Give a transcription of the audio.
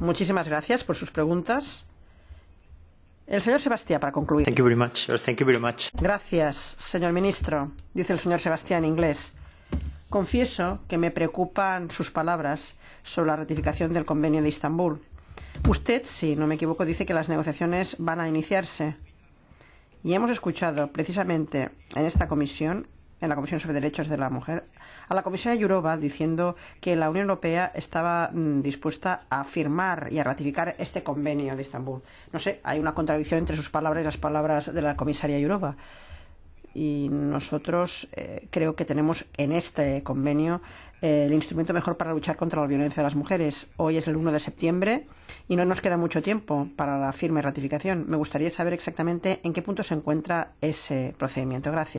Muchísimas gracias por sus preguntas. El señor Sebastián, para concluir. Thank you very much, thank you very much. Gracias, señor ministro, dice el señor Sebastián en inglés. Confieso que me preocupan sus palabras sobre la ratificación del convenio de Estambul. Usted, si no me equivoco, dice que las negociaciones van a iniciarse. Y hemos escuchado precisamente en esta comisión en la Comisión sobre Derechos de la Mujer a la comisaria Yurova diciendo que la Unión Europea estaba mm, dispuesta a firmar y a ratificar este convenio de Estambul. No sé, hay una contradicción entre sus palabras y las palabras de la comisaria Yurova. Y nosotros eh, creo que tenemos en este convenio eh, el instrumento mejor para luchar contra la violencia de las mujeres. Hoy es el 1 de septiembre y no nos queda mucho tiempo para la firme ratificación. Me gustaría saber exactamente en qué punto se encuentra ese procedimiento. Gracias.